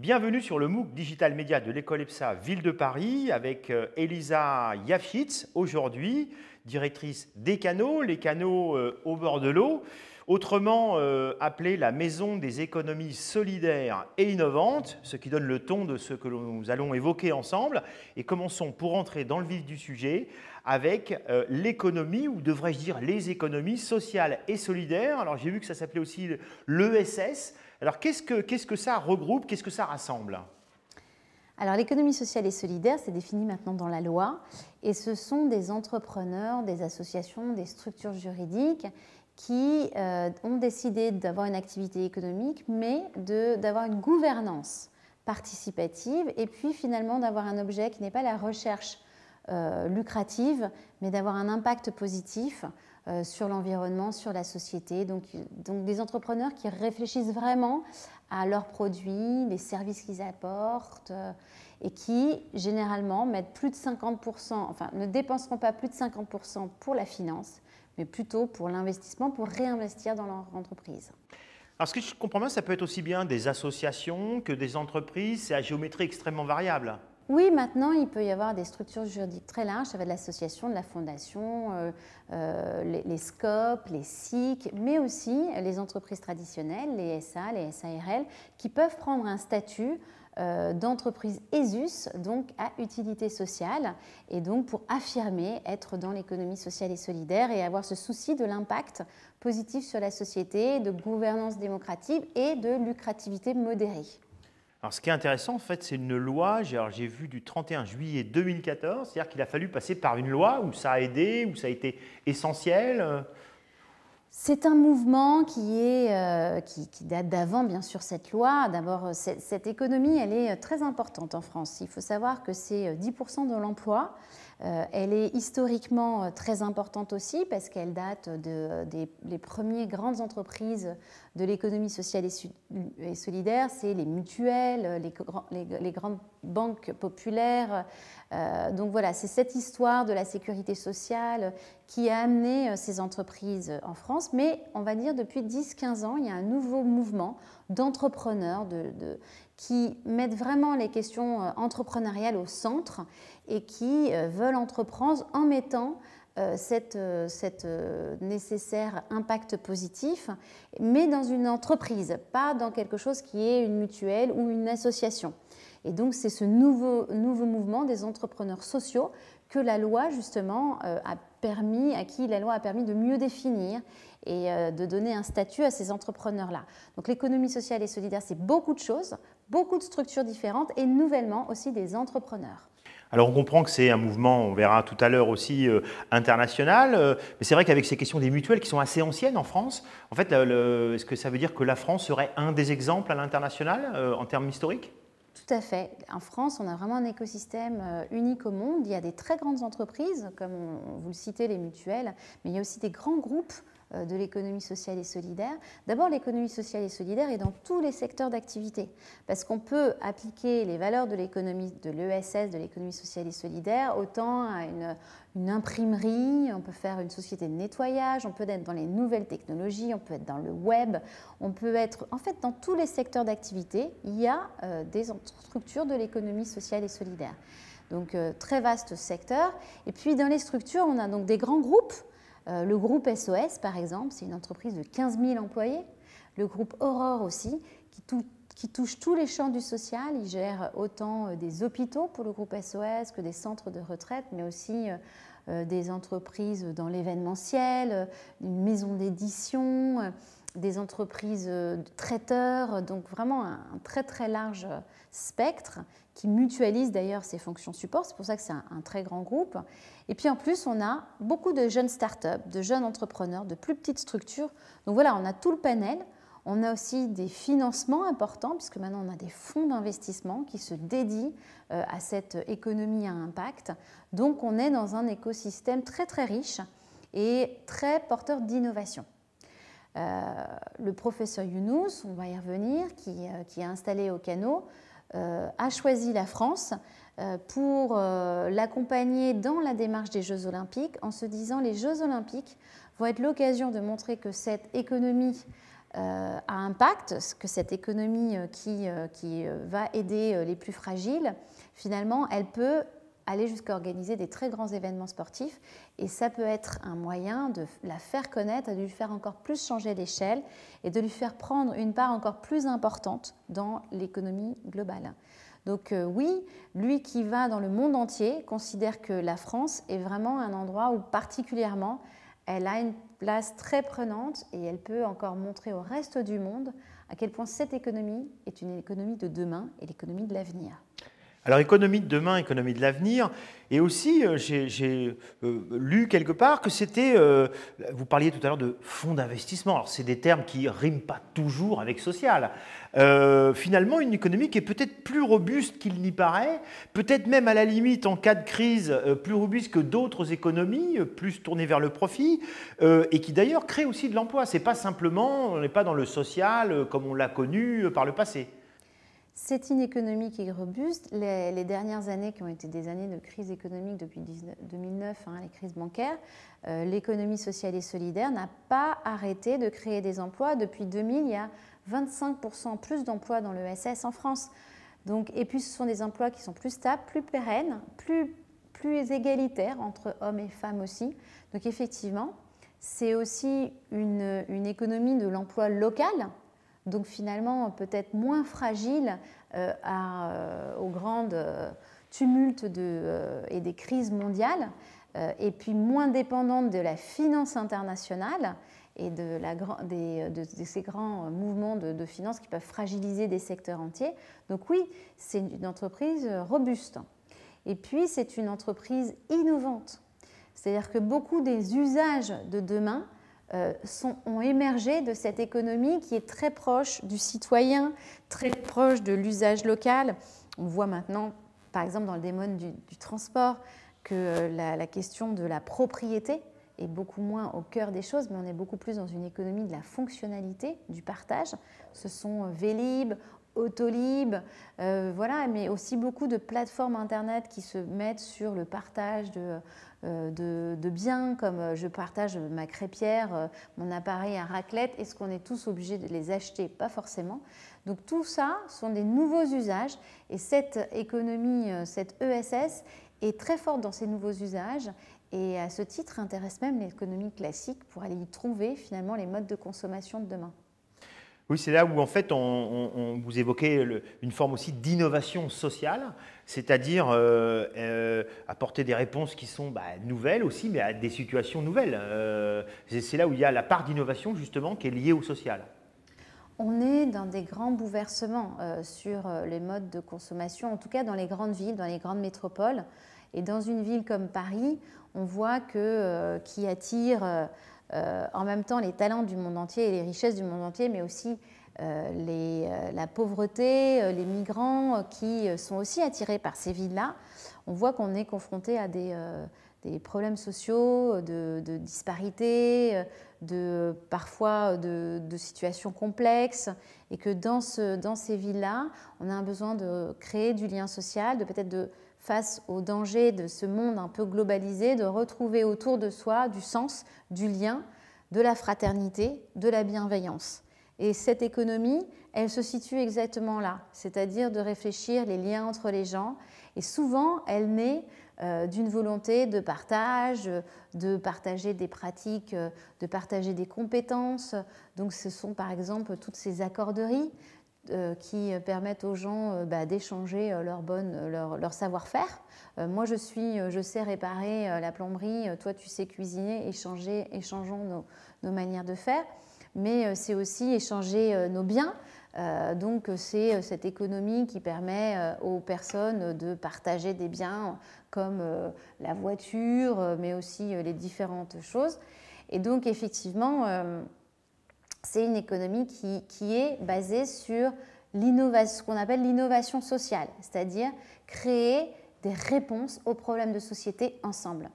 Bienvenue sur le MOOC Digital Média de l'école EPSA Ville de Paris avec euh, Elisa Yafitz aujourd'hui directrice des canaux, les canaux euh, au bord de l'eau, autrement euh, appelée la maison des économies solidaires et innovantes, ce qui donne le ton de ce que nous allons évoquer ensemble. Et commençons pour entrer dans le vif du sujet avec euh, l'économie, ou devrais-je dire les économies sociales et solidaires. Alors j'ai vu que ça s'appelait aussi l'ESS. E Alors qu'est-ce que ça regroupe, qu'est-ce que ça rassemble alors l'économie sociale et solidaire, c'est défini maintenant dans la loi, et ce sont des entrepreneurs, des associations, des structures juridiques qui euh, ont décidé d'avoir une activité économique, mais d'avoir une gouvernance participative, et puis finalement d'avoir un objet qui n'est pas la recherche euh, lucrative, mais d'avoir un impact positif euh, sur l'environnement, sur la société. Donc, donc des entrepreneurs qui réfléchissent vraiment à leurs produits, les services qu'ils apportent euh, et qui généralement mettent plus de 50%, enfin ne dépenseront pas plus de 50% pour la finance, mais plutôt pour l'investissement, pour réinvestir dans leur entreprise. Alors, ce que je comprends bien, ça peut être aussi bien des associations que des entreprises. C'est à géométrie extrêmement variable. Oui, maintenant, il peut y avoir des structures juridiques très larges. Ça va de l'association, de la fondation, euh, euh, les, SCOP, les SIC, mais aussi les entreprises traditionnelles, les SA, les SARL, qui peuvent prendre un statut euh, d'entreprise ESUS, donc à utilité sociale, et donc pour affirmer être dans l'économie sociale et solidaire et avoir ce souci de l'impact positif sur la société, de gouvernance démocratique et de lucrativité modérée. Alors, ce qui est intéressant, en fait, c'est une loi, j'ai vu du 31 juillet 2014, c'est-à-dire qu'il a fallu passer par une loi où ça a aidé, où ça a été essentiel C'est un mouvement qui, est, euh, qui, qui date d'avant, bien sûr, cette loi. D'abord, euh, cette économie, elle est euh, très importante en France. Il faut savoir que c'est 10% de l'emploi. Euh, elle est historiquement euh, très importante aussi parce qu'elle date de, des les premières grandes entreprises de l'économie sociale et, solidaire, c'est les mutuelles, les, les, grandes banques populaires. Euh, donc voilà, c'est cette histoire de la sécurité sociale qui a amené ces entreprises en France. Mais on va dire depuis 10-15 ans, il y a un nouveau mouvement d'entrepreneurs de, de, qui mettent vraiment les questions euh, entrepreneuriales au centre et qui euh, veulent entreprendre en mettant euh, cette, nécessaire impact positif, mais dans une entreprise, pas dans quelque chose qui est une mutuelle ou une association. Et donc c'est ce nouveau mouvement des entrepreneurs sociaux que la loi justement euh, a permis, à qui la loi a permis de mieux définir et euh, de donner un statut à ces entrepreneurs-là. Donc l'économie sociale et solidaire, c'est beaucoup de choses, beaucoup de structures différentes et nouvellement aussi des entrepreneurs. Alors on comprend que c'est un mouvement, on verra tout à l'heure aussi, euh, international, mais c'est vrai qu'avec ces questions des mutuelles qui sont assez anciennes en France, en fait, est-ce que ça veut dire que la France serait un des exemples à l'international en termes historiques tout à fait. En France, on a vraiment un écosystème euh, unique au monde. Il y a des très grandes entreprises, comme vous le citez, les mutuelles, mais il y a aussi des grands groupes euh, de l'économie sociale et solidaire. D'abord, l'économie sociale et solidaire est dans tous les secteurs d'activité, parce qu'on peut appliquer les valeurs de l'économie, de l'ESS, de l'économie sociale et solidaire, autant à une, imprimerie, on peut faire une société de nettoyage, on peut être dans les nouvelles technologies, on peut être dans le web, on peut être en fait dans tous les secteurs d'activité, il y a euh, des structures de l'économie sociale et solidaire. Donc euh, très vaste secteur. Et puis dans les structures, on a donc des grands groupes euh, le groupe SOS, par exemple, c'est une entreprise de 15 000 employés. Le groupe Aurore aussi, qui, touche tous les champs du social. Il gère autant euh, des hôpitaux pour le groupe SOS que des centres de retraite, mais aussi euh, des entreprises dans l'événementiel, une maison d'édition des entreprises euh, traiteurs, donc vraiment un, très très large euh, spectre qui mutualise d'ailleurs ses fonctions support. C'est pour ça que c'est un, très grand groupe. Et puis en plus, on a beaucoup de jeunes startups, de jeunes entrepreneurs, de plus petites structures. Donc voilà, on a tout le panel. On a aussi des financements importants, puisque maintenant on a des fonds d'investissement qui se dédient euh, à cette économie à impact. Donc on est dans un écosystème très très riche et très porteur d'innovation. Euh, le professeur Younous, on va y revenir, qui, euh, qui est installé au canot, euh, a choisi la France pour l'accompagner dans la démarche des Jeux olympiques en se disant les Jeux olympiques vont être l'occasion de montrer que cette économie un impact, que cette économie qui, qui va aider les plus fragiles, finalement, elle peut aller jusqu'à organiser des très grands événements sportifs. Et ça peut être un moyen de la faire connaître, de lui faire encore plus changer d'échelle et de lui faire prendre une part encore plus importante dans l'économie globale. Donc euh, oui, lui qui va dans le monde entier considère que la France est vraiment un endroit où particulièrement elle a une place très prenante et elle peut encore montrer au reste du monde à quel point cette économie est une économie de demain et l'économie de l'avenir. Alors économie de demain, économie de l'avenir, et aussi euh, j'ai euh, lu quelque part que c'était, euh, vous parliez tout à l'heure de fonds d'investissement, alors c'est des termes qui riment pas toujours avec social. finalement, une économie qui est peut-être plus robuste qu'il n'y paraît, peut-être même à la limite en cas de crise plus robuste que d'autres économies, plus tournées vers le profit, et qui d'ailleurs crée aussi de l'emploi. C'est pas simplement, on n'est pas dans le social comme on l'a connu par le passé. C'est une économie qui est robuste. Les, dernières années, qui ont été des années de crise économique depuis 2009, hein, les crises bancaires, euh, l'économie sociale et solidaire n'a pas arrêté de créer des emplois. Depuis 2000, il y a 25% plus d'emplois dans l'ESS en France. Donc, et puis, ce sont des emplois qui sont plus stables, plus pérennes, plus, plus égalitaires entre hommes et femmes aussi. Donc, effectivement, c'est aussi une économie de l'emploi local donc finalement peut-être moins fragile euh, euh, aux grandes euh, tumultes et des crises mondiales, et puis moins dépendante de la finance internationale et de, ces grands mouvements de, de finance qui peuvent fragiliser des secteurs entiers. Donc oui, c'est une entreprise robuste. Et puis c'est une entreprise innovante. C'est-à-dire que beaucoup des usages de demain euh, sont, ont émergé de cette économie qui est très proche du citoyen, très proche de l'usage local. On voit maintenant, par exemple, dans le démon du, transport, que euh, la, la, question de la propriété est beaucoup moins au cœur des choses, mais on est beaucoup plus dans une économie de la fonctionnalité, du partage. Ce sont euh, Vélib, Autolib, euh, voilà, mais aussi beaucoup de plateformes internet qui se mettent sur le partage de, euh, biens, comme euh, je partage ma crêpière, mon appareil à raclette, est-ce qu'on est tous obligés de les acheter Pas forcément. Donc tout ça sont des nouveaux usages et cette économie, cette ESS est très forte dans ces nouveaux usages et à ce titre intéresse même l'économie classique pour aller y trouver finalement les modes de consommation de demain. Oui, c'est là où en fait on, vous évoquez une forme aussi d'innovation sociale, c'est-à-dire euh, euh, apporter des réponses qui sont bah, nouvelles aussi, mais à des situations nouvelles. Euh, c'est là où il y a la part d'innovation justement qui est liée au social. On est dans des grands bouleversements sur les modes de consommation, en tout cas dans les grandes villes, dans les grandes métropoles. Et dans une ville comme Paris, on voit que qui attire euh, en même temps les talents du monde entier et les richesses du monde entier, mais aussi euh, euh, la pauvreté, les migrants qui sont aussi attirés par ces villes-là, on voit qu'on est confronté à des, problèmes sociaux, de, disparités, de, parfois de, situations complexes, et que dans, dans ces villes-là, on a un besoin de créer du lien social, de peut-être de face au danger de ce monde un peu globalisé, de retrouver autour de soi du sens, du lien, de la fraternité, de la bienveillance. Et cette économie, elle se situe exactement là, c'est-à-dire de réfléchir les liens entre les gens. Et souvent, elle naît euh, d'une volonté de partage, de partager des pratiques, euh, de partager des compétences. Donc ce sont par exemple toutes ces accorderies euh, qui permettent aux gens euh, bah, d'échanger euh, leur, leur, savoir-faire. moi, je, suis, je sais réparer la plomberie, toi, tu sais cuisiner, échanger, échangeons nos, nos manières de faire. Mais c'est aussi échanger nos biens. donc, c'est cette économie qui permet aux personnes de partager des biens comme la voiture, mais aussi les différentes choses. Et donc, effectivement, c'est une économie qui, est basée sur ce qu'on appelle l'innovation sociale, c'est-à-dire créer des réponses aux problèmes de société ensemble.